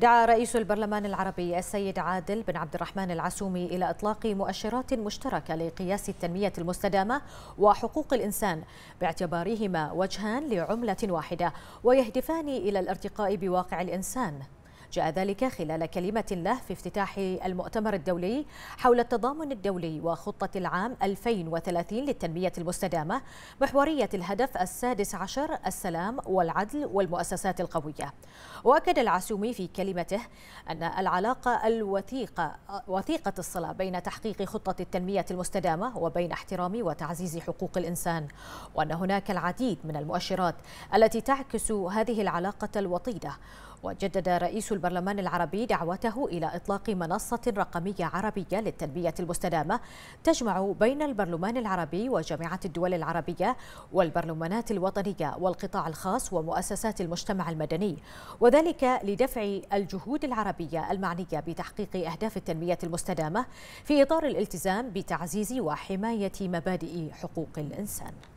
دعا رئيس البرلمان العربي السيد عادل بن عبد الرحمن العسومي إلى إطلاق مؤشرات مشتركة لقياس التنمية المستدامة وحقوق الإنسان باعتبارهما وجهان لعملة واحدة ويهدفان إلى الارتقاء بواقع الإنسان جاء ذلك خلال كلمة له في افتتاح المؤتمر الدولي حول التضامن الدولي وخطة العام 2030 للتنمية المستدامة محورية الهدف السادس عشر السلام والعدل والمؤسسات القوية وأكد العسومي في كلمته أن العلاقة الوثيقة وثيقة الصلة بين تحقيق خطة التنمية المستدامة وبين احترام وتعزيز حقوق الإنسان وأن هناك العديد من المؤشرات التي تعكس هذه العلاقة الوطيدة وجدد رئيس البرلمان العربي دعوته إلى إطلاق منصة رقمية عربية للتنمية المستدامة تجمع بين البرلمان العربي وجامعة الدول العربية والبرلمانات الوطنية والقطاع الخاص ومؤسسات المجتمع المدني وذلك لدفع الجهود العربية المعنية بتحقيق أهداف التنمية المستدامة في إطار الالتزام بتعزيز وحماية مبادئ حقوق الإنسان